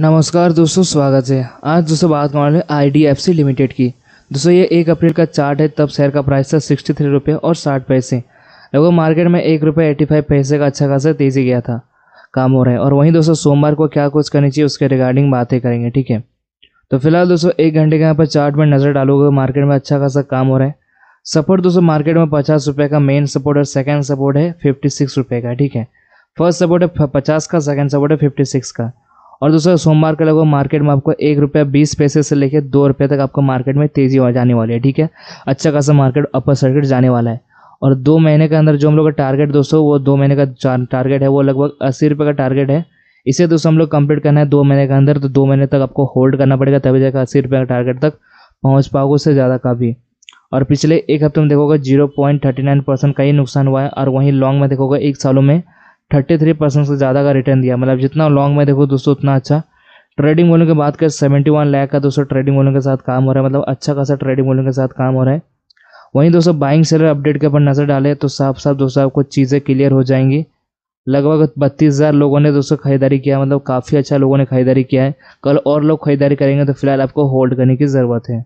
नमस्कार दोस्तों स्वागत है आज दोस्तों बात करने वाले I D F C limited की दोस्तों ये एक अप्रैल का चार्ट है तब शेयर का प्राइस था सिक्सटी थ्री रुपये और साठ पैसे लगभग मार्केट में एक रुपये एट्टी फाइव पैसे का अच्छा खासा तेजी गया था काम हो रहा है और वहीं दोस्तों सोमवार को क्या कुछ करनी चाहिए उसके रिगार्डिंग बातें करेंगे ठीक है तो फिलहाल दोस्तों एक घंटे के यहाँ पर चार्ट में नज़र डालोगे मार्केट में अच्छा खासा काम हो रहा है सपोर्ट दोस्तों मार्केट में पचास रुपये का मेन सपोर्ट और सेकेंड सपोर्ट है फिफ्टी सिक्स रुपये का ठीक है फर्स्ट सपोर्ट है पचास का सेकेंड सपोर्ट है फिफ्टी सिक्स का और दोस्तों सोमवार का लगभग मार्केट में आपको एक रुपया बीस पैसे से लेकर दो रुपये तक आपको मार्केट में तेज़ी हो जाने वाली है ठीक है अच्छा खासा मार्केट अपर सर्किट जाने वाला है और दो महीने के अंदर जो हम लोग का टारगेट दोस्तों वो दो महीने का टारगेट है वो लगभग अस्सी रुपये का टारगेट है इसे दोस्तों हम लोग कंप्लीट करना है दो महीने के अंदर तो दो महीने तक आपको होल्ड करना पड़ेगा तभी जाकर अस्सी रुपये का टारगेट तक पहुँच पाओगे उससे ज़्यादा काफ़ी और पिछले एक हफ्ते में देखोगे zero point thirty nine percent का ही नुकसान हुआ है और वहीं लॉन्ग में देखोगे एक सालों में थर्टी थ्री परसेंट से ज़्यादा का रिटर्न दिया मतलब जितना लॉन्ग में देखो दोस्तों उतना अच्छा ट्रेडिंग वॉल्यूम की बात करें सेवेंटी वन लैख का दोस्तों ट्रेडिंग वॉल्यूम के साथ काम हो रहा है मतलब अच्छा खासा ट्रेडिंग वॉल्यूम के साथ काम हो रहा है वहीं दोस्तों बाइंग सेलर अपडेट के ऊपर नज़र डाले तो साफ साफ दोस्तों आपको चीज़ें क्लियर हो जाएंगी लगभग बत्तीस हज़ार लोगों ने दोस्तों खरीदारी किया मतलब काफ़ी अच्छा लोगों ने खरीदारी किया है कल और लोग खरीदारी करेंगे तो फिलहाल आपको होल्ड करने की ज़रूरत है